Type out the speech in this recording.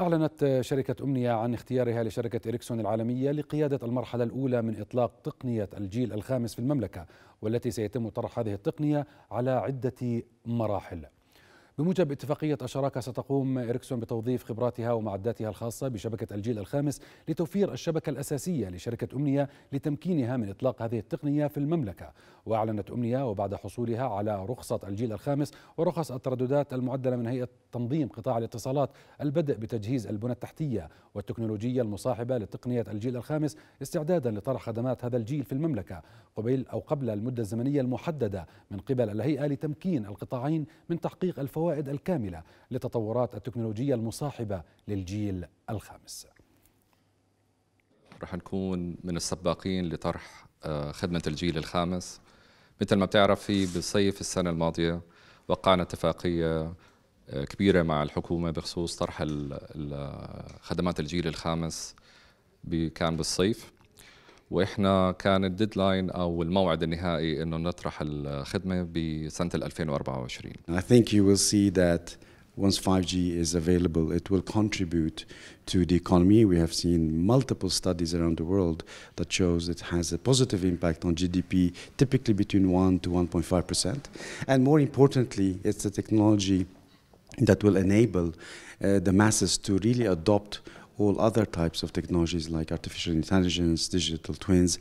أعلنت شركة أمنية عن اختيارها لشركة إريكسون العالمية لقيادة المرحلة الأولى من إطلاق تقنية الجيل الخامس في المملكة والتي سيتم طرح هذه التقنية على عدة مراحل بموجب اتفاقية الشراكة ستقوم إريكسون بتوظيف خبراتها ومعداتها الخاصة بشبكة الجيل الخامس لتوفير الشبكة الأساسية لشركة أمنية لتمكينها من إطلاق هذه التقنية في المملكة وأعلنت أمنية وبعد حصولها على رخصة الجيل الخامس ورخص الترددات المعدلة من هيئة تنظيم قطاع الاتصالات البدء بتجهيز البنى التحتية والتكنولوجية المصاحبة لتقنية الجيل الخامس استعدادا لطرح خدمات هذا الجيل في المملكة قبيل أو قبل المدة الزمنية المحددة من قبل الهيئة لتمكين القطاعين من تحقيق الفوائد الفوائد الكاملة للتطورات التكنولوجية المصاحبة للجيل الخامس رح نكون من السباقين لطرح آه، خدمة الجيل الخامس مثل ما بتعرف في بصيف السنة الماضية وقعنا اتفاقية آه، كبيرة مع الحكومة بخصوص طرح خدمات الجيل الخامس كان بالصيف واحنا كان الديدلاين او الموعد النهائي انه نطرح الخدمه بسنه 2024 I think you will see that once 5G is available, it will contribute to the economy. We have seen multiple studies around the world that shows it has a positive impact on GDP, typically between 1 to 1.5 And more importantly, it's a technology that will enable uh, the masses to really adopt all other types of technologies like artificial intelligence, digital twins,